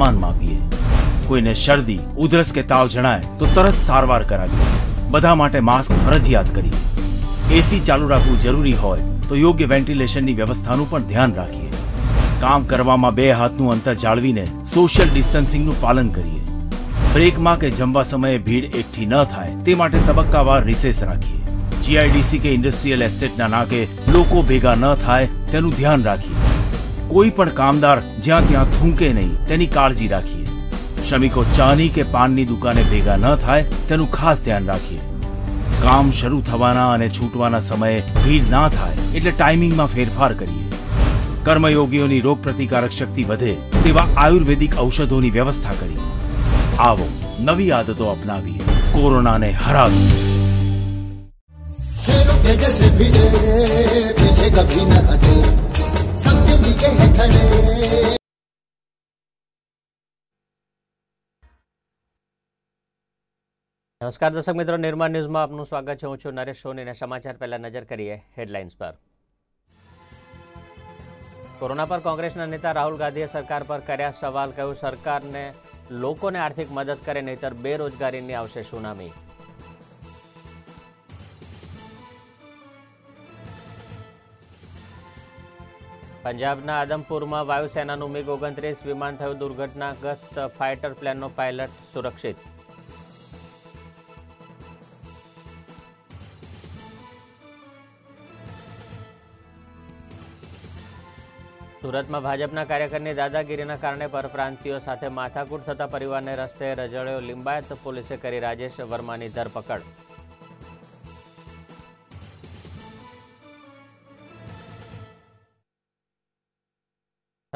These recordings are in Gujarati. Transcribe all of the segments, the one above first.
તાપમાન માપીએ કોઈને શરદી ઉધરસ કે તાવ જણાય તો તરત સારવાર કરાવીએ બધા માટે માસ્ક ફરજિયાત કરીએ એસી ચાલુ રાખવું જરૂરી હોય તો યોગ્ય વેન્ટિલેશનની વ્યવસ્થાનું પણ ધ્યાન રાખીએ કામ કરવામાં બે હાથનું અંતર જાળવીને સોશિયલ ડિસ્ટન્સિંગનું પાલન કરીએ બ્રેકમાં કે જમવા સમયે ભીડ એકઠી ન થાય તે માટે તબક્કાવાર રિસેસ રાખીએ જીઆઈડીસી કે ઇન્ડસ્ટ્રીયલ એસ્ટેટના નાકે લોકો ભેગા ન થાય તેનું ધ્યાન રાખીએ કોઈ પણ કામદાર જ્યાં ત્યાં થૂંકે નહીં તેની કાળજી રાખીએ શ્રમિકો ચાની કે પાનની દુકાને ભેગા ન થાય તેનું ખાસ ધ્યાન રાખીએ કામ શરૂ થવાના અને છૂટવાના સમયે ભીડ ના થાય એટલે ટાઈમિંગમાં ફેરફાર કરીએ કર્મયોગીઓની રોગ પ્રતિકારક શક્તિ વધે તેવા આયુર્વેદિક ઔષધોની વ્યવસ્થા કરીએ આવો નવી આદતો અપનાવીએ કોરોનાને હરાવીએ જૈસે ભીડે પીછે કભી ન હટો નમસ્કાર દર્શક મિત્રો નિર્માણ ન્યૂઝમાં આપનું સ્વાગત છે હું છું નરેશ સોનીને સમાચાર પહેલા નજર કરીએ હેડલાઇન્સ પર કોરોના પર કોંગ્રેસના નેતા રાહુલ ગાંધીએ સરકાર પર કર્યા સવાલ કહ્યું સરકારને લોકોને આર્થિક મદદ કરે નહીતર બેરોજગારીની આવશે સુનામી પંજાબના આદમપુરમાં વાયુસેનાનું મિગ ઓગણત્રીસ વિમાન થયું દુર્ઘટનાગ્રસ્ત ફાઇટર પ્લેનનો પાયલટ સુરક્ષિત સુરતમાં ભાજપના કાર્યકરની દાદાગીરીના કારણે પરપ્રાંતિઓ સાથે માથાકૂટ થતા પરિવારને રસ્તે રજળ્યો લિંબાયત પોલીસે કરી રાજેશ વર્માની ધરપકડ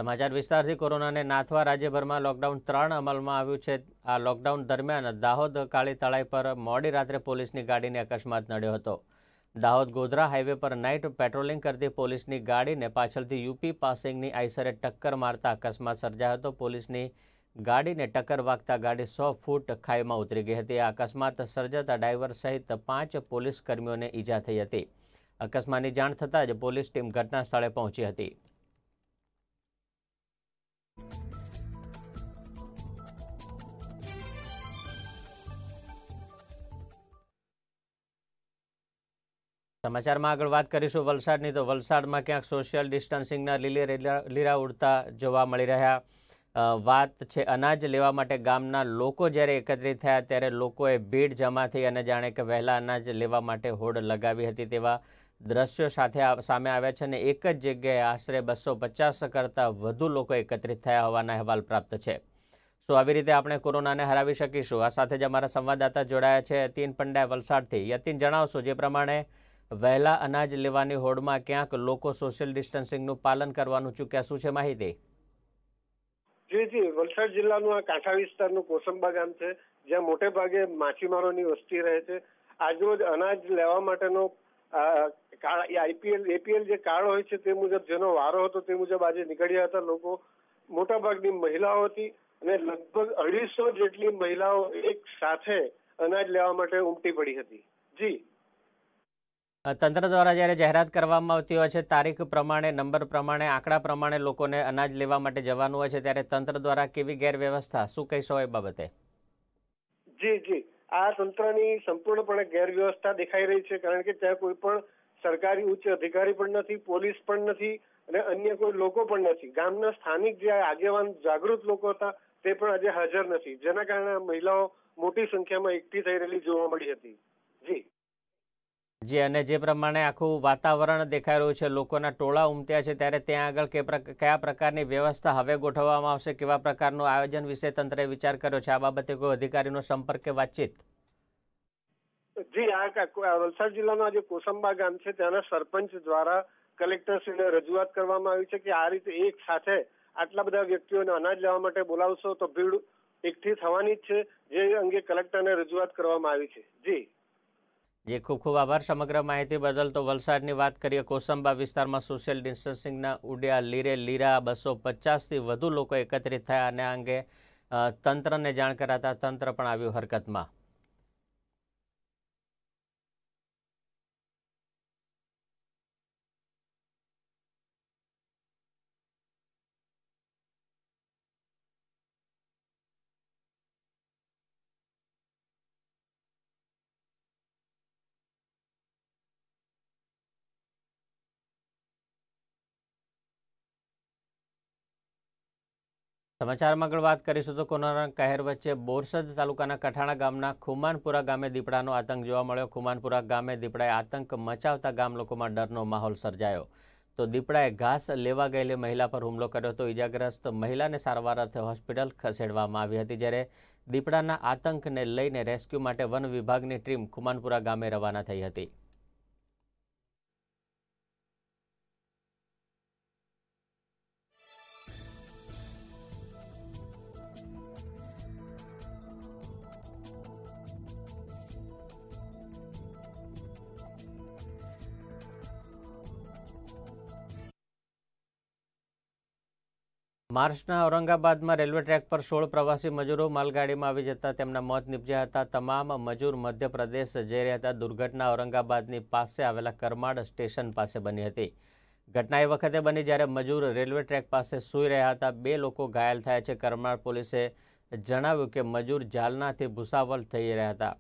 સમાચાર વિસ્તારથી કોરોનાને નાથવા રાજ્યભરમાં લોકડાઉન ત્રણ અમલમાં આવ્યું છે આ લોકડાઉન દરમિયાન દાહોદ કાળી તળાઈ પર મોડી રાત્રે પોલીસની ગાડીને અકસ્માત નડ્યો હતો દાહોદ ગોધરા હાઇવે પર નાઇટ પેટ્રોલિંગ કરતી પોલીસની ગાડીને પાછળથી યુપી પાસિંગની આઈસરે ટક્કર મારતા અકસ્માત સર્જાયો હતો પોલીસની ગાડીને ટક્કર વાગતા ગાડી સો ફૂટ ખાઈમાં ઉતરી ગઈ હતી આ અકસ્માત સર્જાતા ડ્રાઈવર સહિત પાંચ પોલીસ કર્મીઓને ઈજા થઈ હતી અકસ્માતની જાણ થતાં જ પોલીસ ટીમ ઘટના સ્થળે પહોંચી હતી સમાચારમાં આગળ વાત કરીશું વલસાડની તો વલસાડમાં ક્યાંક સોશિયલ ડિસ્ટન્સિંગના લીલે લીરા ઉડતા જોવા મળી રહ્યા વાત છે અનાજ લેવા માટે ગામના લોકો જ્યારે એકત્રિત થયા ત્યારે લોકોએ ભીડ જમા થઈ અને જાણે કે વહેલા અનાજ લેવા માટે હોડ લગાવી હતી તેવા દ્રશ્યો સાથે સામે આવ્યા છે અને એક જ જગ્યાએ આશરે બસો પચાસ કરતાં વધુ લોકો એકત્રિત થયા હોવાના અહેવાલ પ્રાપ્ત છે સો આવી રીતે આપણે કોરોનાને હરાવી શકીશું આ સાથે જ અમારા સંવાદદાતા જોડાયા છે યતીન પંડ્યા વલસાડથી યતીન જણાવશો જે પ્રમાણે વહેલા અનાજ લેવાની હોડમાં ક્યાંક લોકો સોશિયલ ડિસ્ટન્સિંગનું પાલન કરવાનું ચૂક્યા શું છે માહિતી જી જી વલસાડ જિલ્લાનું આ કાંઠા વિસ્તારનું કોસંબા ગામ છે જ્યાં મોટે ભાગે માછીમારોની વસ્તી રહે છે આજરોજ અનાજ લેવા માટેનો આઈપીએલ એપીએલ જે કાર્ડ હોય છે તે મુજબ જેનો વારો હતો તે મુજબ આજે નીકળ્યા હતા લોકો મોટાભાગની મહિલાઓ હતી અને લગભગ અઢીસો જેટલી મહિલાઓ એક સાથે અનાજ લેવા માટે ઉમટી પડી હતી જી તંત્ર દ્વારા જ્યારે જાહેરાત કરવામાં આવતી હોય છે તારીખ પ્રમાણે નંબર પ્રમાણે આંકડા પ્રમાણે લોકોને અનાજ લેવા માટે જવાનું હોય છે ત્યારે તંત્ર દ્વારા કેવી ગેરવ્યવસ્થા શું કહેશો એ બાબતે જી જી આ તંત્રની સંપૂર્ણપણે ગેરવ્યવસ્થા દેખાઈ રહી છે કારણ કે ત્યાં કોઈ પણ સરકારી ઉચ્ચ અધિકારી પણ નથી પોલીસ પણ નથી અને અન્ય કોઈ લોકો પણ નથી ગામના સ્થાનિક જે આગેવાન જાગૃત લોકો હતા તે પણ આજે હાજર નથી જેના કારણે મહિલાઓ મોટી સંખ્યામાં એકઠી થઈ રહેલી જોવા મળી હતી જી જે અને જે પ્રમાણે આખું વાતાવરણ દેખાઈ રહ્યું છે લોકોના ટોળા ઉમટ્યા છે ત્યારે ત્યાં આગળ કે કયા પ્રકારની વ્યવસ્થા હવે ગોઠવવામાં આવશે કેવા પ્રકારનું આયોજન વિશે તંત્રે વિચાર કર્યો છે આ બાબતે કોઈ અધિકારીનો સંપર્ક કે વાતચીત જી આ વલસાડ જિલ્લાના જે કોસંબા ગામ છે ત્યાંના સરપંચ દ્વારા કલેક્ટરશ્રીને રજૂઆત કરવામાં આવી છે કે આ રીતે એક સાથે આટલા બધા વ્યક્તિઓને અનાજ લેવા માટે બોલાવશો તો ભીડ એકઠી થવાની જ છે જે અંગે કલેક્ટરને રજૂઆત કરવામાં આવી છે જી જે ખૂબ ખૂબ આભાર સમગ્ર માહિતી બદલ તો વલસાડની વાત કરીએ કોસંબા વિસ્તારમાં સોશિયલ ડિસ્ટન્સિંગના ઉડ્યા લીરે લીરા બસો પચાસથી વધુ લોકો એકત્રિત થયા અને આ અંગે તંત્રને જાણ કરાતા તંત્ર પણ આવ્યું હરકતમાં સમાચારમાં આગળ વાત કરીશું તો કોરોના કહેર વચ્ચે બોરસદ તાલુકાના કઠાણા ગામના ખુમાનપુરા ગામે દીપડાનો આતંક જોવા મળ્યો ખુમાનપુરા ગામે દીપડાએ આતંક મચાવતા ગામ લોકોમાં ડરનો માહોલ સર્જાયો તો દીપડાએ ઘાસ લેવા ગયેલી મહિલા પર હુમલો કર્યો હતો ઇજાગ્રસ્ત મહિલાને સારવાર અર્થે હોસ્પિટલ ખસેડવામાં આવી હતી જ્યારે દીપડાના આતંકને લઈને રેસ્ક્યુ માટે વન વિભાગની ટીમ ખુમાનપુરા ગામે રવાના થઈ હતી માર્ચના ઔરંગાબાદમાં રેલવે ટ્રેક પર સોળ પ્રવાસી મજૂરો માલગાડીમાં આવી જતા તેમના મોત નીપજ્યા હતા તમામ મજૂર મધ્યપ્રદેશ જઈ રહ્યા હતા દુર્ઘટના ઔરંગાબાદની પાસે આવેલા કરમાડ સ્ટેશન પાસે બની હતી ઘટના એ વખતે બની જ્યારે મજૂર રેલવે ટ્રેક પાસે સૂઈ રહ્યા હતા બે લોકો ઘાયલ થયા છે કરમાળ પોલીસે જણાવ્યું કે મજૂર જાલનાથી ભૂસાવલ થઈ રહ્યા હતા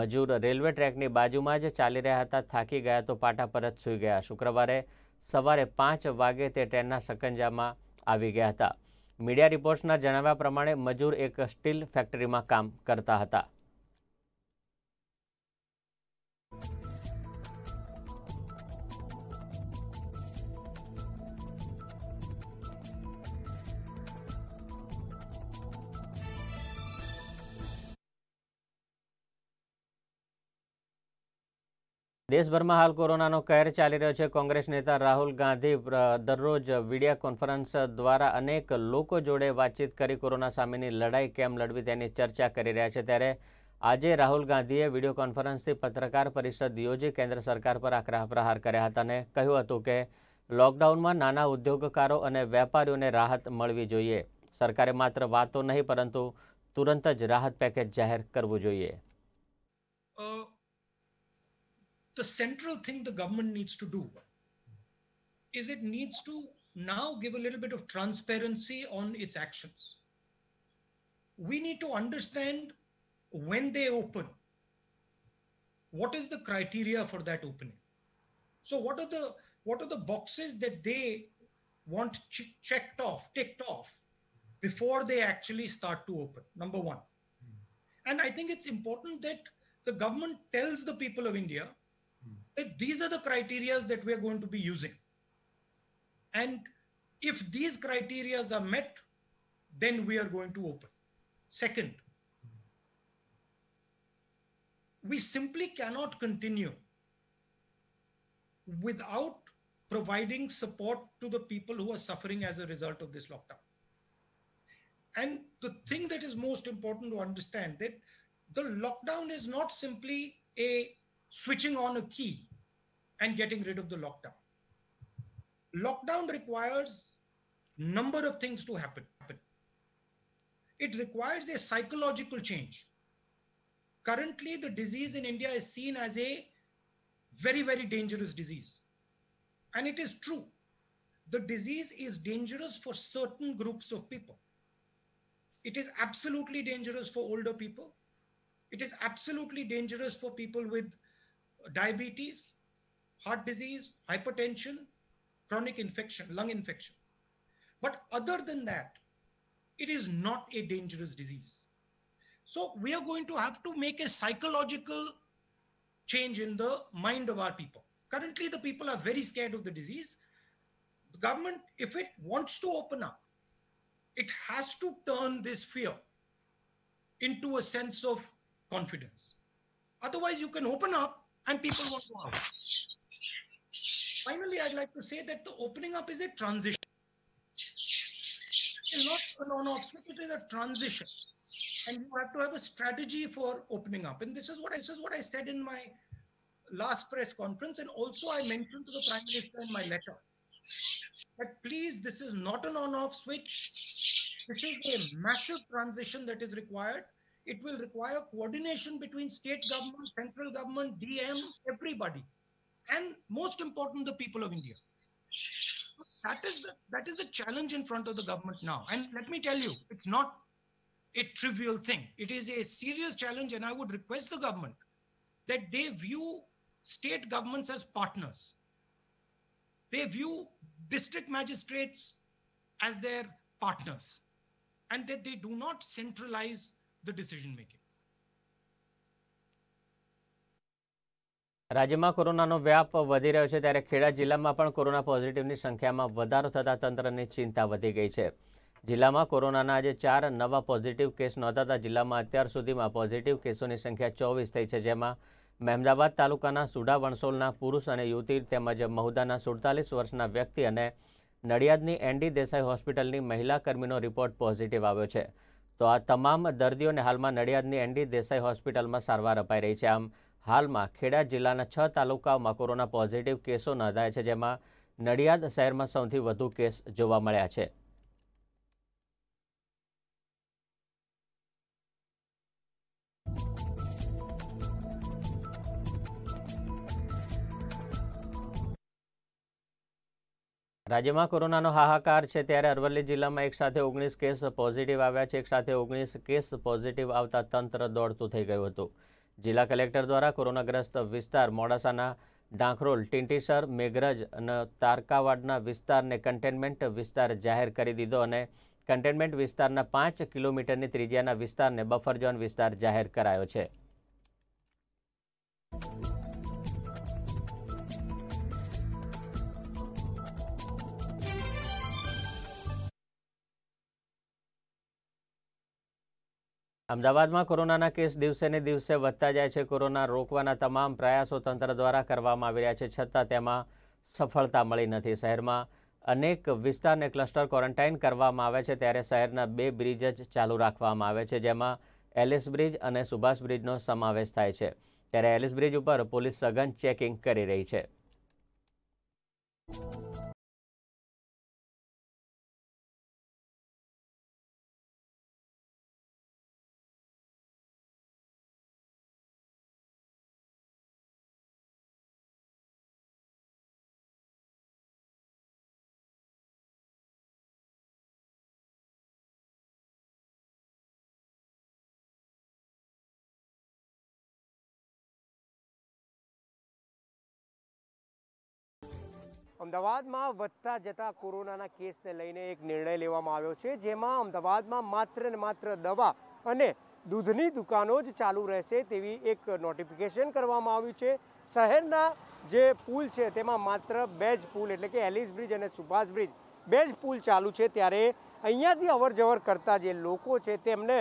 મજૂર રેલવે ટ્રેકની બાજુમાં જ ચાલી રહ્યા હતા થાકી ગયા તો પાટા પર જ સૂઈ ગયા શુક્રવારે સવારે પાંચ વાગે તે ટ્રેનના સકંજામાં આવી ગયા હતા મીડિયા રિપોર્ટ્સના જણાવ્યા પ્રમાણે મજૂર એક સ્ટીલ ફેક્ટરીમાં કામ કરતા હતા દેશભરમાં હાલ કોરોનાનો કહેર ચાલી રહ્યો છે કોંગ્રેસ નેતા રાહુલ ગાંધી દરરોજ વિડીયો કોન્ફરન્સ દ્વારા અનેક લોકો જોડે વાતચીત કરી કોરોના સામેની લડાઈ કેમ લડવી તેની ચર્ચા કરી રહ્યા છે ત્યારે આજે રાહુલ ગાંધીએ વિડીયો કોન્ફરન્સથી પત્રકાર પરિષદ યોજી કેન્દ્ર સરકાર પર આકરા પ્રહાર કર્યા હતા અને કહ્યું હતું કે લોકડાઉનમાં નાના ઉદ્યોગકારો અને વેપારીઓને રાહત મળવી જોઈએ સરકારે માત્ર વાતો નહીં પરંતુ તુરંત જ રાહત પેકેજ જાહેર કરવું જોઈએ the central thing the government needs to do is it needs to now give a little bit of transparency on its actions. We need to understand when they open, what is the criteria for that opening? So what are the what are the boxes that they want ch- checked off, ticked off before they actually start to open? Number one. And I think it's important that the government tells the people of India these are the criterias that we are going to be using. And if these criterias are met, then we are going to open. Second, we simply cannot continue without providing support to the people who are suffering as a result of this lockdown. And the thing that is most important to understand that the lockdown is not simply a switching on a key and getting rid of the lockdown. Lockdown requires number of things to happen. It requires a psychological change. Currently, the disease in India is seen as a very, very dangerous disease. And it is true. The disease is dangerous for certain groups of people. It is absolutely dangerous for older people. It is absolutely dangerous for people with diabetes, heart disease, hypertension, chronic infection, lung infection. But other than that, it is not a dangerous disease. So we are going to have to make a psychological change in the mind of our people. Currently, the people are very scared of the disease. The government, if it wants to open up, it has to turn this fear into a sense of confidence. Otherwise, you can open up and people want to out. Finally, I'd like to say that the opening up is a transition. It's not an on off switch, it is a transition. And you have to have a strategy for opening up. And this is what this is what I said in my last press conference, and also I mentioned to the Prime Minister in my letter that please, this is not an on off switch. This is a massive transition that is required it will require coordination between state government, central government, DMs, everybody. And most important, the people of India. That is, the, that is the challenge in front of the government now. And let me tell you, it's not a trivial thing. It is a serious challenge. And I would request the government that they view state governments as partners. They view district magistrates as their partners and that they do not centralize the decision making. રાજ્યમાં કોરોનાનો વ્યાપ વધી રહ્યો છે ત્યારે ખેડા જિલ્લામાં પણ કોરોના પોઝિટિવની સંખ્યામાં વધારો થતાં તંત્રની ચિંતા વધી ગઈ છે જિલ્લામાં કોરોનાના આજે ચાર નવા પોઝિટિવ કેસ નોંધાતા જિલ્લામાં અત્યાર સુધીમાં પોઝિટિવ કેસોની સંખ્યા ચોવીસ થઈ છે જેમાં મહેમદાબાદ તાલુકાના સુડા વણસોલના પુરુષ અને યુવતી તેમજ મહુદાના સુડતાલીસ વર્ષના વ્યક્તિ અને નડિયાદની એનડી દેસાઈ હોસ્પિટલની મહિલા કર્મીનો રિપોર્ટ પોઝિટિવ આવ્યો છે તો આ તમામ દર્દીઓને હાલમાં નડિયાદની એનડી દેસાઈ હોસ્પિટલમાં સારવાર અપાઈ રહી છે આમ હાલમાં ખેડા જિલ્લાના છ તાલુકાઓમાં કોરોના પોઝિટિવ કેસો નોંધાયા છે જેમાં નડિયાદ શહેરમાં સૌથી વધુ કેસ જોવા મળ્યા છે રાજ્યમાં કોરોનાનો હાહાકાર છે ત્યારે અરવલ્લી જિલ્લામાં એક સાથે ઓગણીસ કેસ પોઝિટિવ આવ્યા છે એક સાથે ઓગણીસ કેસ પોઝિટિવ આવતા તંત્ર દોડતું થઈ ગયું હતું જિલ્લા કલેક્ટર દ્વારા કોરોનાગ્રસ્ત વિસ્તાર મોડાસાના ડાંખરોલ ટિંટીસર મેઘરજ અને તારકાવાડના વિસ્તારને કન્ટેનમેન્ટ વિસ્તાર જાહેર કરી દીધો અને કન્ટેનમેન્ટ વિસ્તારના પાંચ કિલોમીટરની ત્રિજ્યાના વિસ્તારને બફર ઝોન વિસ્તાર જાહેર કરાયો છે અમદાવાદમાં કોરોનાના કેસ દિવસેને દિવસે વધતા જાય છે કોરોના રોકવાના તમામ પ્રયાસો તંત્ર દ્વારા કરવામાં આવી રહ્યા છે છતાં તેમાં સફળતા મળી નથી શહેરમાં અનેક વિસ્તારને ક્લસ્ટર ક્વોરન્ટાઇન કરવામાં આવે છે ત્યારે શહેરના બે બ્રિજ જ ચાલુ રાખવામાં આવે છે જેમાં એલિસ બ્રિજ અને સુભાષ બ્રિજનો સમાવેશ થાય છે ત્યારે એલિસ બ્રિજ ઉપર પોલીસ સઘન ચેકિંગ કરી રહી છે અમદાવાદમાં વધતા જતા કોરોનાના કેસને લઈને એક નિર્ણય લેવામાં આવ્યો છે જેમાં અમદાવાદમાં માત્ર ને માત્ર દવા અને દૂધની દુકાનો જ ચાલુ રહેશે તેવી એક નોટિફિકેશન કરવામાં આવ્યું છે શહેરના જે પુલ છે તેમાં માત્ર બે જ પુલ એટલે કે એલિસ બ્રિજ અને સુભાષ બ્રિજ બે જ પુલ ચાલુ છે ત્યારે અહીંયાથી અવરજવર કરતા જે લોકો છે તેમને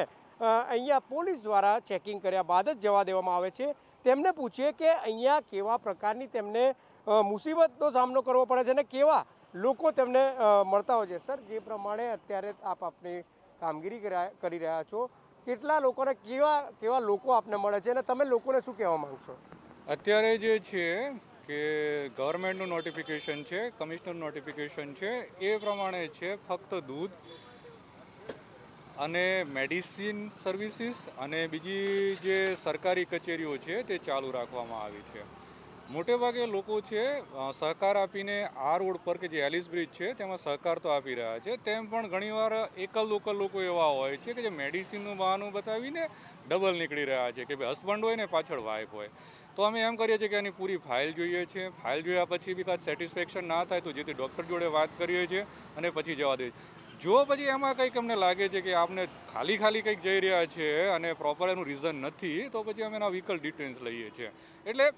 અહીંયા પોલીસ દ્વારા ચેકિંગ કર્યા બાદ જ જવા દેવામાં આવે છે તેમને પૂછીએ કે અહીંયા કેવા પ્રકારની તેમને મુસીબતનો સામનો કરવો પડે છે અને કેવા લોકો તેમને મળતા હોય છે સર જે પ્રમાણે અત્યારે આપ આપની કામગીરી કરી રહ્યા છો કેટલા લોકોને કેવા કેવા લોકો આપને મળે છે અને તમે લોકોને શું કહેવા માગશો અત્યારે જે છે કે ગવર્મેન્ટનું નોટિફિકેશન છે કમિશનર નોટિફિકેશન છે એ પ્રમાણે છે ફક્ત દૂધ અને મેડિસિન સર્વિસીસ અને બીજી જે સરકારી કચેરીઓ છે તે ચાલુ રાખવામાં આવી છે મોટે ભાગે લોકો છે સહકાર આપીને આ રોડ પર કે જે એલિસ બ્રિજ છે તેમાં સહકાર તો આપી રહ્યા છે તેમ પણ ઘણીવાર એકલ લોકલ લોકો એવા હોય છે કે જે મેડિસિનનું બહાનું બતાવીને ડબલ નીકળી રહ્યા છે કે ભાઈ હસબન્ડ હોય ને પાછળ વાઇફ હોય તો અમે એમ કરીએ છીએ કે એની પૂરી ફાઇલ જોઈએ છે ફાઇલ જોયા પછી બી કાંઈ સેટિસ્ફેક્શન ના થાય તો જેથી ડૉક્ટર જોડે વાત કરીએ છીએ અને પછી જવા દઈએ જો પછી એમાં કંઈક અમને લાગે છે કે આપને ખાલી ખાલી કંઈક જઈ રહ્યા છે અને પ્રોપર એનું રીઝન નથી તો પછી અમે એના વ્હીકલ ડિટેલ્સ લઈએ છીએ એટલે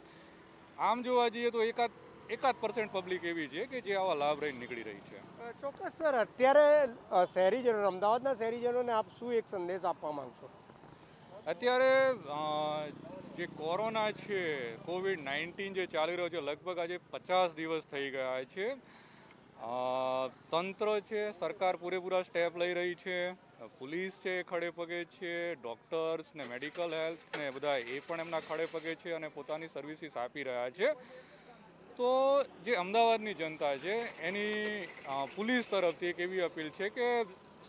આમ જોવા જઈએ તો એકાદ એકાદ પર્સન્ટ પબ્લિક એવી છે કે જે આવા લાભ રહીને નીકળી રહી છે ચોક્કસ સર અત્યારે શહેરીજનો અમદાવાદના શહેરીજનોને આપ શું એક સંદેશ આપવા માંગશો અત્યારે જે કોરોના છે કોવિડ નાઇન્ટીન જે ચાલી રહ્યો છે લગભગ આજે પચાસ દિવસ થઈ ગયા છે તંત્ર છે સરકાર પૂરેપૂરા સ્ટેપ લઈ રહી છે પોલીસ છે એ ખડે પગે છે ડૉક્ટર્સ ને મેડિકલ હેલ્થ ને બધા એ પણ એમના ખડે પગે છે અને પોતાની સર્વિસીસ આપી રહ્યા છે તો જે અમદાવાદની જનતા છે એની પોલીસ તરફથી એક એવી અપીલ છે કે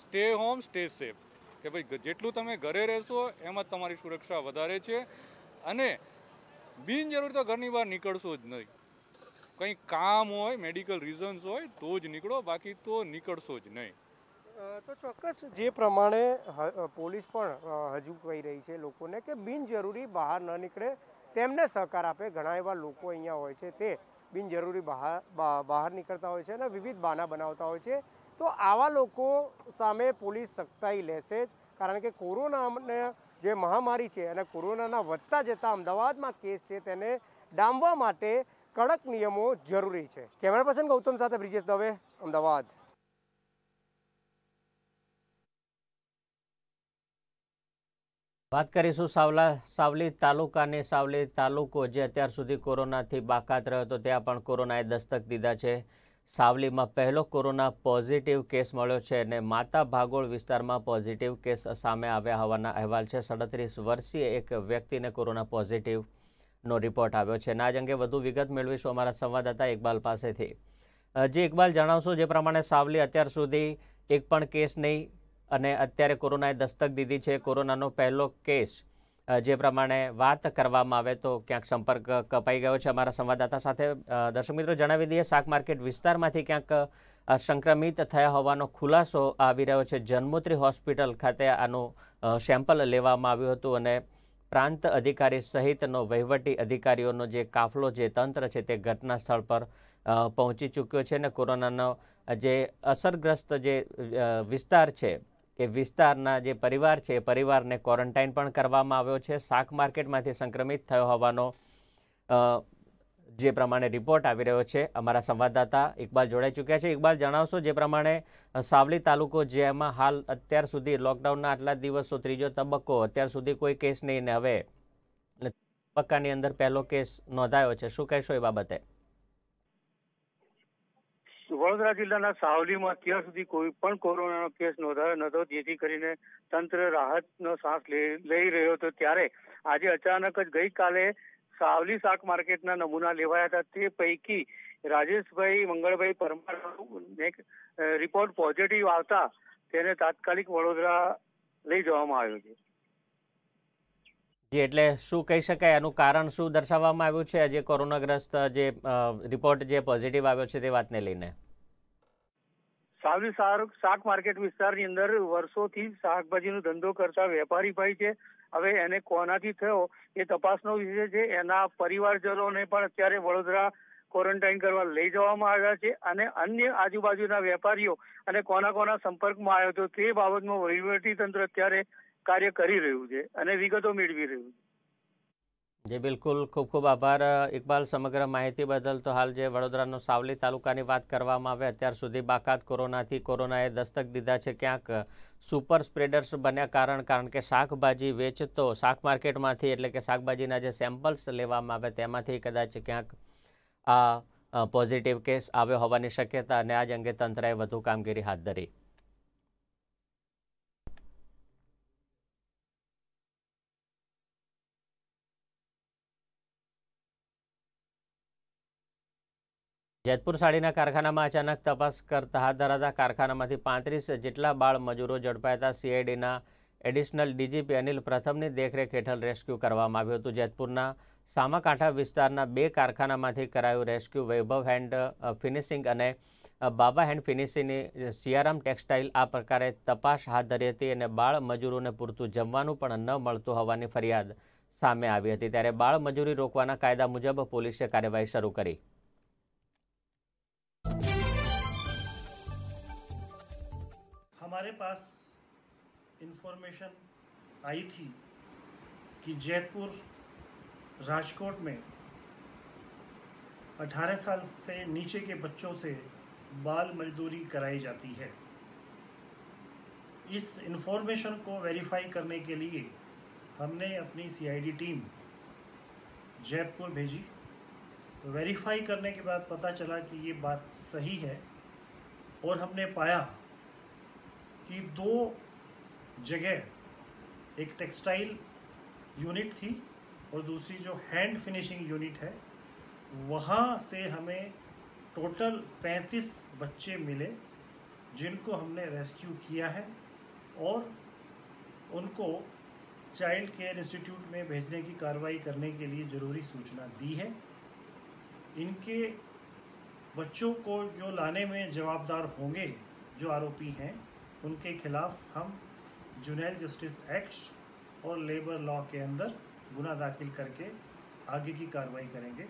સ્ટે હોમ સ્ટે સેફ કે ભાઈ જેટલું તમે ઘરે રહેશો એમાં તમારી સુરક્ષા વધારે છે અને બિનજરૂરી તો ઘરની બહાર નીકળશો જ નહીં કંઈ કામ હોય મેડિકલ રીઝન્સ હોય તો જ નીકળો બાકી તો નીકળશો જ નહીં તો ચોક્કસ જે પ્રમાણે પોલીસ પણ હજુ કહી રહી છે લોકોને કે બિનજરૂરી બહાર ન નીકળે તેમને સહકાર આપે ઘણા એવા લોકો અહીંયા હોય છે તે બિનજરૂરી બહાર બહાર નીકળતા હોય છે અને વિવિધ બાના બનાવતા હોય છે તો આવા લોકો સામે પોલીસ સખ્તાઈ લેશે જ કારણ કે કોરોનાને જે મહામારી છે અને કોરોનાના વધતા જતા અમદાવાદમાં કેસ છે તેને ડામવા માટે કડક નિયમો જરૂરી છે કેમેરા પર્સન ગૌતમ સાથે બ્રિજેશ દવે અમદાવાદ વાત કરીશું સાવલા સાવલી તાલુકાને સાવલી તાલુકો જે અત્યાર સુધી કોરોનાથી બાકાત રહ્યો હતો ત્યાં પણ કોરોનાએ દસ્તક દીધા છે સાવલીમાં પહેલો કોરોના પોઝિટિવ કેસ મળ્યો છે અને માતા ભાગોળ વિસ્તારમાં પોઝિટિવ કેસ સામે આવ્યા હોવાના અહેવાલ છે સડત્રીસ વર્ષીય એક વ્યક્તિને કોરોના પોઝિટિવનો રિપોર્ટ આવ્યો છે અને આજ અંગે વધુ વિગત મેળવીશું અમારા સંવાદદાતા ઇકબાલ પાસેથી જે ઇકબાલ જણાવશો જે પ્રમાણે સાવલી અત્યાર સુધી એક પણ કેસ નહીં અને અત્યારે કોરોનાએ દસ્તક દીધી છે કોરોનાનો પહેલો કેસ જે પ્રમાણે વાત કરવામાં આવે તો ક્યાંક સંપર્ક કપાઈ ગયો છે અમારા સંવાદદાતા સાથે દર્શક મિત્રો જણાવી દઈએ શાક માર્કેટ વિસ્તારમાંથી ક્યાંક સંક્રમિત થયા હોવાનો ખુલાસો આવી રહ્યો છે જન્મોત્રી હોસ્પિટલ ખાતે આનું સેમ્પલ લેવામાં આવ્યું હતું અને પ્રાંત અધિકારી સહિતનો વહીવટી અધિકારીઓનો જે કાફલો જે તંત્ર છે તે ઘટના સ્થળ પર પહોંચી ચૂક્યો છે અને કોરોનાનો જે અસરગ્રસ્ત જે વિસ્તાર છે કે વિસ્તારના જે પરિવાર છે એ પરિવારને ક્વોરન્ટાઇન પણ કરવામાં આવ્યો છે શાક માર્કેટમાંથી સંક્રમિત થયો હોવાનો જે પ્રમાણે રિપોર્ટ આવી રહ્યો છે અમારા સંવાદદાતા ઇકબાલ જોડાઈ ચૂક્યા છે ઇકબાલ જણાવશો જે પ્રમાણે સાવલી તાલુકો જેમાં હાલ અત્યાર સુધી લોકડાઉનના આટલા દિવસો ત્રીજો તબક્કો અત્યાર સુધી કોઈ કેસ નહીં ને હવે તબક્કાની અંદર પહેલો કેસ નોંધાયો છે શું કહેશો એ બાબતે વડોદરા જિલ્લાના સાવલીમાં અત્યાર સુધી કોઈ પણ કોરોનાનો કેસ નોંધાયો નહોતો જેથી કરીને તંત્ર રાહતનો શ્વાસ લઈ રહ્યો હતો ત્યારે આજે અચાનક જ ગઈકાલે સાવલી શાક માર્કેટના નમૂના લેવાયા હતા તે પૈકી રાજેશભાઈ મંગળભાઈ પરમાર રિપોર્ટ પોઝિટિવ આવતા તેને તાત્કાલિક વડોદરા લઈ જવામાં આવ્યો છે જી એટલે શું કહી શકાય આનું કારણ શું દર્શાવવામાં આવ્યું છે આજે કોરોનાગ્રસ્ત જે રિપોર્ટ જે પોઝિટિવ આવ્યો છે તે વાતને લઈને સાવલી શાક માર્કેટ વિસ્તારની અંદર વર્ષોથી શાકભાજીનો ધંધો કરતા વેપારી ભાઈ છે હવે એને કોનાથી થયો એ તપાસનો વિષય છે એના પરિવારજનોને પણ અત્યારે વડોદરા ક્વોરન્ટાઇન કરવા લઈ જવામાં આવ્યા છે અને અન્ય આજુબાજુના વેપારીઓ અને કોના કોના સંપર્કમાં આવ્યો હતો તે બાબતમાં વહીવટી તંત્ર અત્યારે કાર્ય કરી રહ્યું છે અને વિગતો મેળવી રહ્યું છે જે બિલકુલ ખૂબ ખૂબ આભાર ઇકબાલ સમગ્ર માહિતી બદલ તો હાલ જે વડોદરાનો સાવલી તાલુકાની વાત કરવામાં આવે અત્યાર સુધી બાકાત કોરોનાથી કોરોનાએ દસ્તક દીધા છે ક્યાંક સુપર સ્પ્રેડર્સ બન્યા કારણ કારણ કે શાકભાજી વેચતો શાક માર્કેટમાંથી એટલે કે શાકભાજીના જે સેમ્પલ્સ લેવામાં આવે તેમાંથી કદાચ ક્યાંક આ પોઝિટિવ કેસ આવ્યો હોવાની શક્યતા અને આજ અંગે તંત્રએ વધુ કામગીરી હાથ ધરી જેતપુર સાડીના કારખાનામાં અચાનક તપાસ કરતા હાથ ધરાતા કારખાનામાંથી પાંત્રીસ જેટલા બાળ મજૂરો ઝડપાતા સીઆઈડીના એડિશનલ ડીજીપી અનિલ પ્રથમની દેખરેખ હેઠળ રેસ્ક્યુ કરવામાં આવ્યું હતું જેતપુરના સામાકાંઠા વિસ્તારના બે કારખાનામાંથી કરાયું રેસ્ક્યુ વૈભવ હેન્ડ ફિનિશિંગ અને બાબા હેન્ડ ફિનિશિંગની સિયારામ ટેક્સટાઇલ આ પ્રકારે તપાસ હાથ ધરી હતી અને બાળ મજૂરોને પૂરતું જમવાનું પણ ન મળતું હોવાની ફરિયાદ સામે આવી હતી ત્યારે બાળ મજૂરી રોકવાના કાયદા મુજબ પોલીસે કાર્યવાહી શરૂ કરી हमारे पास इन्फॉर्मेशन आई थी कि जयपुर राजकोट में 18 साल से नीचे के बच्चों से बाल मजदूरी कराई जाती है इस इन्फॉर्मेशन को वेरीफाई करने के लिए हमने अपनी सीआईडी टीम जयपुर भेजी तो वेरीफाई करने के बाद पता चला कि ये बात सही है और हमने पाया कि दो जगह एक टेक्सटाइल यूनिट थी और दूसरी जो हैंड फिनिशिंग यूनिट है वहाँ से हमें टोटल 35 बच्चे मिले जिनको हमने रेस्क्यू किया है और उनको चाइल्ड केयर इंस्टीट्यूट में भेजने की कार्रवाई करने के लिए ज़रूरी सूचना दी है इनके बच्चों को जो लाने में जवाबदार होंगे जो आरोपी हैं उनके खिलाफ हम जुनैल जस्टिस एक्ट और लेबर लॉ के अंदर गुना दाखिल करके आगे की कार्रवाई करेंगे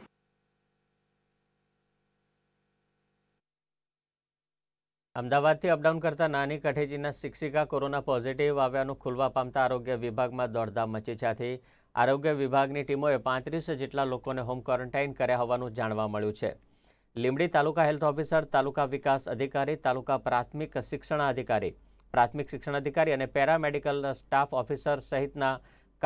અમદાવાદથી અપડાઉન કરતા નાની કઠેજીના શિક્ષિકા કોરોના પોઝિટિવ આવ્યાનું ખુલવા પામતા આરોગ્ય વિભાગમાં દોડધામ મચી છે આરોગ્ય વિભાગની ટીમોએ પાંત્રીસ જેટલા લોકોને હોમ ક્વોરન્ટાઇન કર્યા હોવાનું જાણવા મળ્યું છે લીંબડી તાલુકા હેલ્થ ઓફિસર તાલુકા વિકાસ અધિકારી તાલુકા પ્રાથમિક શિક્ષણ અધિકારી પ્રાથમિક શિક્ષણ અધિકારી અને પેરામેડિકલ સ્ટાફ ઓફિસર સહિતના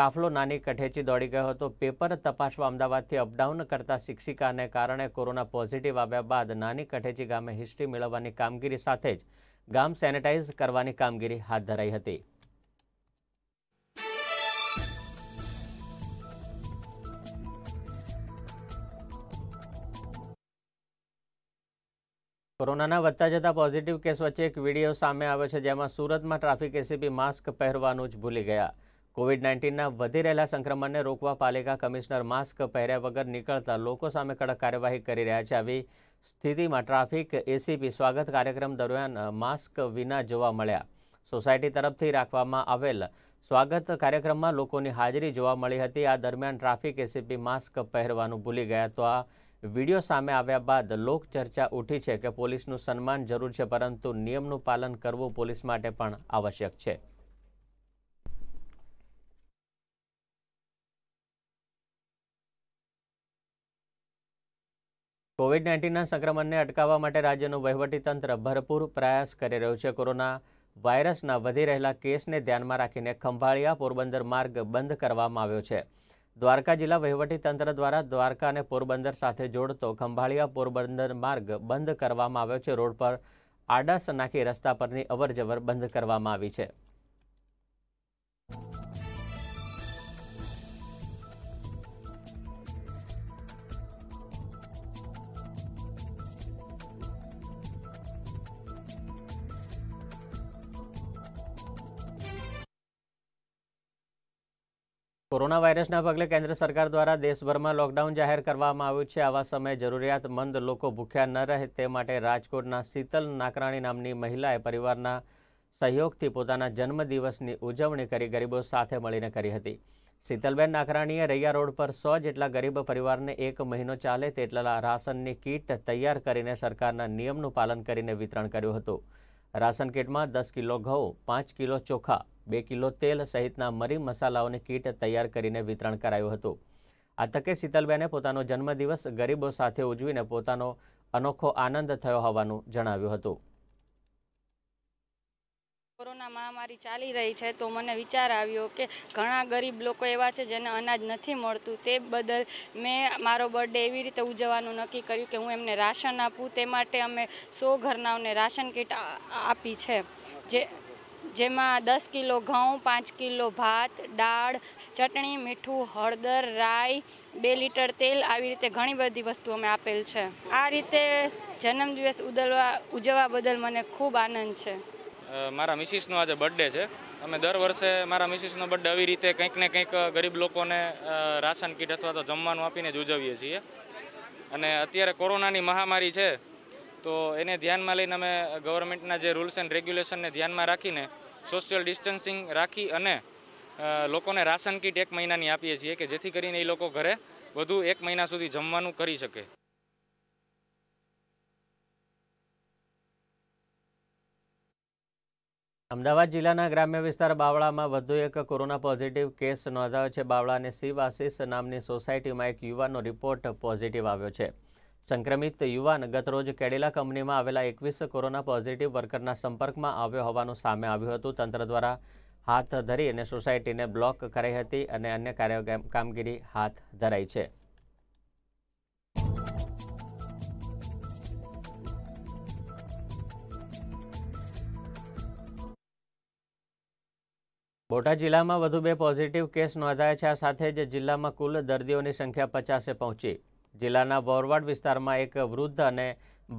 કાફલો નાની કઠેચી દોડી ગયો હતો પેપર તપાસવા અમદાવાદથી અપડાઉન કરતા શિક્ષિકાને કારણે કોરોના પોઝિટિવ આવ્યા બાદ નાની કઠેચી ગામે હિસ્ટ્રી મેળવવાની કામગીરી સાથે જ ગામ સેનેટાઇઝ કરવાની કામગીરી હાથ ધરાઈ હતી કોરોનાના વધતા જતા પોઝિટિવ કેસ વચ્ચે એક વિડીયો સામે આવ્યો છે જેમાં સુરતમાં ટ્રાફિક એસીપી માસ્ક પહેરવાનું જ ભૂલી ગયા કોવિડ નાઇન્ટીનના વધી રહેલા સંક્રમણને રોકવા પાલિકા કમિશનર માસ્ક પહેર્યા વગર નીકળતા લોકો સામે કડક કાર્યવાહી કરી રહ્યા છે આવી સ્થિતિમાં ટ્રાફિક એસીપી સ્વાગત કાર્યક્રમ દરમિયાન માસ્ક વિના જોવા મળ્યા સોસાયટી તરફથી રાખવામાં આવેલ સ્વાગત કાર્યક્રમમાં લોકોની હાજરી જોવા મળી હતી આ દરમિયાન ટ્રાફિક એસીપી માસ્ક પહેરવાનું ભૂલી ગયા તો આ વિડીયો સામે આવ્યા બાદ લોક ચર્ચા ઉઠી છે કે પોલીસનું સન્માન જરૂર છે પરંતુ નિયમનું પાલન કરવું પોલીસ માટે પણ આવશ્યક છે કોવિડ નાઇન્ટીનના સંક્રમણને અટકાવવા માટે રાજ્યનું વહીવટીતંત્ર ભરપૂર પ્રયાસ કરી રહ્યું છે કોરોના વાયરસના વધી રહેલા કેસને ધ્યાનમાં રાખીને ખંભાળિયા પોરબંદર માર્ગ બંધ કરવામાં આવ્યો છે દ્વારકા જિલ્લા વહીવટી તંત્ર દ્વારા દ્વારકા અને પોરબંદર સાથે જોડતો ખંભાળિયા પોરબંદર માર્ગ બંધ કરવામાં આવ્યો છે રોડ પર આડાસ નાખી રસ્તા પરની અવરજવર બંધ કરવામાં આવી છે કોરોના વાયરસના પગલે કેન્દ્ર સરકાર દ્વારા દેશભરમાં લોકડાઉન જાહેર કરવામાં આવ્યું છે આવા સમયે જરૂરિયાતમંદ લોકો ભૂખ્યા ન રહે તે માટે રાજકોટના શીતલ નાકરાણી નામની મહિલાએ પરિવારના સહયોગથી પોતાના જન્મદિવસની ઉજવણી કરી ગરીબો સાથે મળીને કરી હતી શીતલબેન નાકરાણીએ રૈયા રોડ પર સો જેટલા ગરીબ પરિવારને એક મહિનો ચાલે તેટલા રાશનની કીટ તૈયાર કરીને સરકારના નિયમનું પાલન કરીને વિતરણ કર્યું હતું રાશન કીટમાં દસ કિલો ઘઉં પાંચ કિલો ચોખા બે કિલો તેલ સહિતના મરી મસાલાઓની કીટ તૈયાર કરીને વિતરણ કરાયું હતું આ તકે શીતલબેને પોતાનો જન્મદિવસ ગરીબો સાથે ઉજવીને પોતાનો અનોખો આનંદ થયો હોવાનું જણાવ્યું હતું કોરોના મહામારી ચાલી રહી છે તો મને વિચાર આવ્યો કે ઘણા ગરીબ લોકો એવા છે જેને અનાજ નથી મળતું તે બદલ મેં મારો બર્થડે એવી રીતે ઉજવવાનું નક્કી કર્યું કે હું એમને રાશન આપું તે માટે અમે સો ઘરનાઓને રાશન કીટ આપી છે જે જેમાં દસ કિલો ઘઉં પાંચ કિલો ભાત દાળ ચટણી મીઠું હળદર રાઈ બે લીટર તેલ આવી રીતે ઘણી બધી વસ્તુ અમે આપેલ છે આ રીતે જન્મદિવસ ઉદલવા ઉજવવા બદલ મને ખૂબ આનંદ છે મારા મિસિસનો આજે બર્થડે છે અમે દર વર્ષે મારા મિસિસનો બર્થડે આવી રીતે કંઈક ને કંઈક ગરીબ લોકોને રાશન કીટ અથવા તો જમવાનું આપીને જ ઉજવીએ છીએ અને અત્યારે કોરોનાની મહામારી છે તો એને ધ્યાનમાં લઈને અમે ગવર્મેન્ટના જે રૂલ્સ એન્ડ રેગ્યુલેશનને ધ્યાનમાં રાખીને સોશિયલ ડિસ્ટન્સિંગ રાખી અને લોકોને રાશન કીટ એક મહિનાની આપીએ છીએ કે જેથી કરીને એ લોકો ઘરે વધુ એક મહિના સુધી જમવાનું કરી શકે અમદાવાદ જિલ્લાના ગ્રામ્ય વિસ્તાર બાવળામાં વધુ એક કોરોના પોઝિટિવ કેસ નોંધાયો છે બાવળા અને શિવ નામની સોસાયટીમાં એક યુવાનનો રિપોર્ટ પોઝિટિવ આવ્યો છે સંક્રમિત યુવાન ગત રોજ કેડિલા કંપનીમાં આવેલા એકવીસ કોરોના પોઝિટિવ વર્કરના સંપર્કમાં આવ્યો હોવાનું સામે આવ્યું હતું તંત્ર દ્વારા હાથ ધરી અને સોસાયટીને બ્લોક કરાઈ હતી અને અન્ય કાર્ય કામગીરી હાથ ધરાઈ છે બોટાદ જિલ્લામાં વધુ બે પોઝિટિવ કેસ નોંધાયા છે આ સાથે જ જિલ્લામાં કુલ દર્દીઓની સંખ્યા પચાસે પહોંચી જિલ્લાના બોરવાડ વિસ્તારમાં એક વૃદ્ધ અને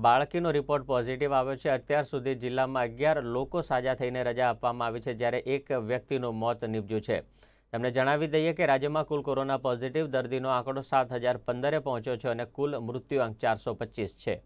બાળકીનો રિપોર્ટ પોઝિટિવ આવ્યો છે અત્યાર સુધી જિલ્લામાં અગિયાર લોકો સાજા થઈને રજા આપવામાં આવી છે જ્યારે એક વ્યક્તિનું મોત નિપજ્યું છે તેમણે જણાવી દઈએ કે રાજ્યમાં કુલ કોરોના પોઝિટિવ દર્દીનો આંકડો સાત હજાર પંદરે પહોંચ્યો છે અને કુલ મૃત્યુ આંક ચારસો છે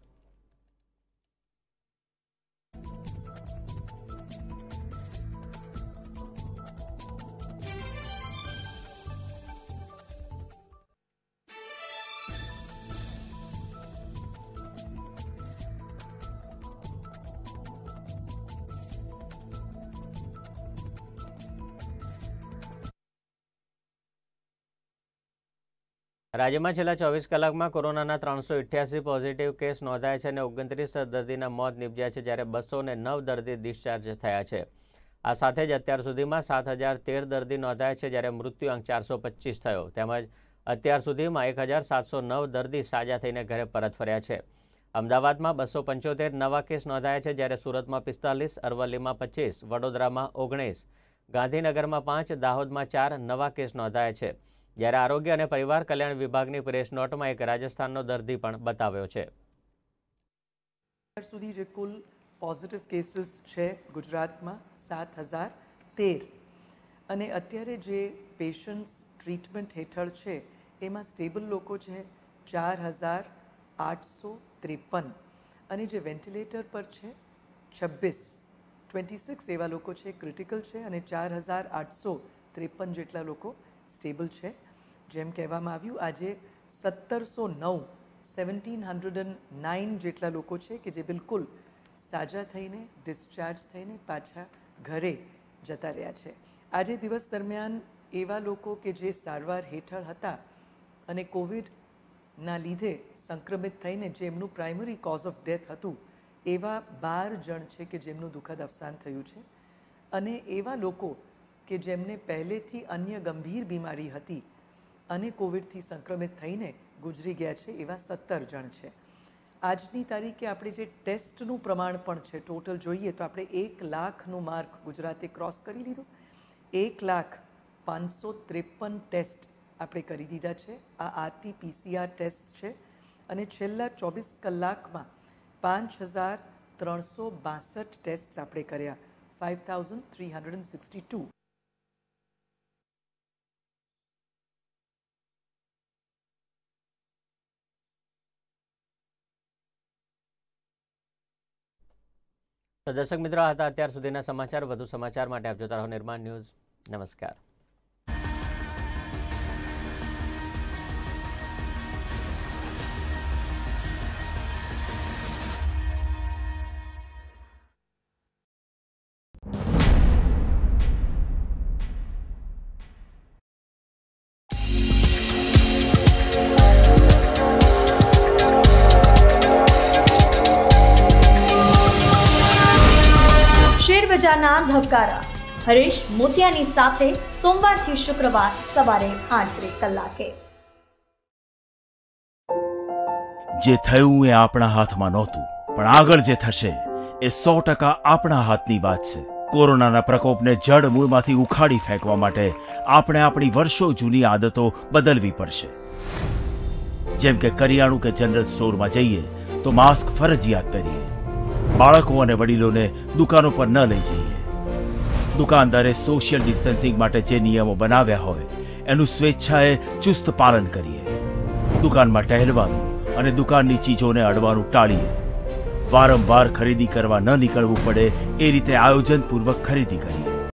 રાજ્યમાં છેલ્લા ચોવીસ કલાકમાં કોરોનાના ત્રણસો ઇઠ્યાસી પોઝિટિવ કેસ નોંધાયા છે અને ઓગણત્રીસ દર્દીના મોત નીપજ્યા છે જ્યારે બસો નવ દર્દી ડિસ્ચાર્જ થયા છે આ સાથે જ અત્યાર સુધીમાં સાત હજાર તેર દર્દી નોંધાયા છે જ્યારે મૃત્યુઆંક ચારસો પચીસ થયો તેમજ અત્યાર સુધીમાં એક હજાર સાતસો નવ દર્દી સાજા થઈને ઘરે પરત ફર્યા છે અમદાવાદમાં બસો પંચોતેર નવા કેસ નોંધાયા છે જ્યારે સુરતમાં પિસ્તાલીસ અરવલ્લીમાં પચીસ વડોદરામાં ઓગણીસ ગાંધીનગરમાં પાંચ દાહોદમાં ચાર નવા કેસ નોંધાયા છે જ્યારે આરોગ્ય અને પરિવાર કલ્યાણ વિભાગની પ્રેસ નોટમાં એક રાજસ્થાનનો દર્દી પણ બતાવ્યો છે સુધી જે કુલ પોઝિટિવ કેસીસ છે ગુજરાતમાં સાત હજાર તેર અને અત્યારે જે પેશન્ટ્સ ટ્રીટમેન્ટ હેઠળ છે એમાં સ્ટેબલ લોકો છે ચાર હજાર આઠસો ત્રેપન અને જે વેન્ટિલેટર પર છે છવ્વીસ ટ્વેન્ટી સિક્સ એવા લોકો છે ક્રિટિકલ છે અને ચાર હજાર આઠસો ત્રેપન જેટલા લોકો સ્ટેબલ છે જેમ કહેવામાં આવ્યું આજે સત્તરસો નવ સેવન્ટીન હંડ્રેડ એન્ડ નાઇન જેટલા લોકો છે કે જે બિલકુલ સાજા થઈને ડિસ્ચાર્જ થઈને પાછા ઘરે જતા રહ્યા છે આજે દિવસ દરમિયાન એવા લોકો કે જે સારવાર હેઠળ હતા અને કોવિડના લીધે સંક્રમિત થઈને જે એમનું પ્રાઇમરી કોઝ ઓફ ડેથ હતું એવા બાર જણ છે કે જેમનું દુઃખદ અવસાન થયું છે અને એવા લોકો કે જેમને પહેલેથી અન્ય ગંભીર બીમારી હતી અને કોવિડથી સંક્રમિત થઈને ગુજરી ગયા છે એવા સત્તર જણ છે આજની તારીખે આપણે જે ટેસ્ટનું પ્રમાણ પણ છે ટોટલ જોઈએ તો આપણે એક લાખનું માર્ક ગુજરાતે ક્રોસ કરી લીધું એક લાખ પાંચસો ત્રેપન ટેસ્ટ આપણે કરી દીધા છે આ આરટી પીસીઆર ટેસ્ટ છે અને છેલ્લા ચોવીસ કલાકમાં પાંચ હજાર ત્રણસો બાસઠ ટેસ્ટ આપણે કર્યા five thousand three hundred sixty two તો દર્શક મિત્રો હતા અત્યાર સુધીના સમાચાર વધુ સમાચાર માટે આપ જોતા રહો નિર્માણ ન્યૂઝ નમસ્કાર પ્રજાના ધબકારા હરેશ મોતિયાની સાથે સોમવારથી શુક્રવાર સવારે આઠ કલાકે જે થયું એ આપણા હાથમાં નહોતું પણ આગળ જે થશે એ સો ટકા આપણા હાથની વાત છે કોરોનાના પ્રકોપને જડ મૂળમાંથી ઉખાડી ફેંકવા માટે આપણે આપણી વર્ષો જૂની આદતો બદલવી પડશે જેમ કે કરિયાણું કે જનરલ સ્ટોરમાં જઈએ તો માસ્ક ફરજિયાત પહેરીએ બાળકો અને વડીલોને દુકાનો પર ન લઈ જઈએ દુકાનદારે સોશિયલ ડિસ્ટન્સિંગ માટે જે નિયમો બનાવ્યા હોય એનું સ્વેચ્છાએ ચુસ્ત પાલન કરીએ દુકાનમાં ટહેલવાનું અને દુકાનની ચીજોને અડવાનું ટાળીએ વારંવાર ખરીદી કરવા ન નીકળવું પડે એ રીતે આયોજનપૂર્વક ખરીદી કરીએ